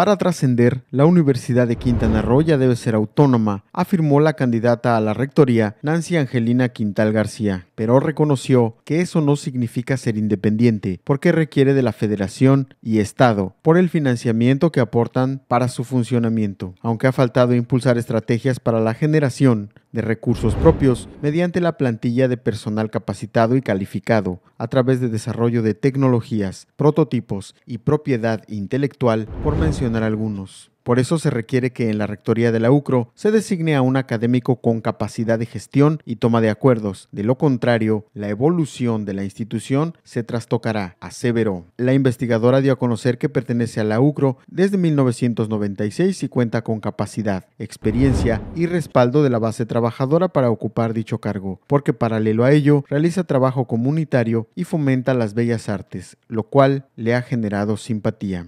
Para trascender, la Universidad de Quintana Roo ya debe ser autónoma, afirmó la candidata a la rectoría Nancy Angelina Quintal García, pero reconoció que eso no significa ser independiente, porque requiere de la federación y Estado por el financiamiento que aportan para su funcionamiento. Aunque ha faltado impulsar estrategias para la generación de recursos propios mediante la plantilla de personal capacitado y calificado a través de desarrollo de tecnologías, prototipos y propiedad intelectual, por mencionar algunos. Por eso se requiere que en la Rectoría de la UCRO se designe a un académico con capacidad de gestión y toma de acuerdos. De lo contrario, la evolución de la institución se trastocará, aseveró. La investigadora dio a conocer que pertenece a la UCRO desde 1996 y cuenta con capacidad, experiencia y respaldo de la base trabajadora para ocupar dicho cargo, porque paralelo a ello realiza trabajo comunitario y fomenta las bellas artes, lo cual le ha generado simpatía.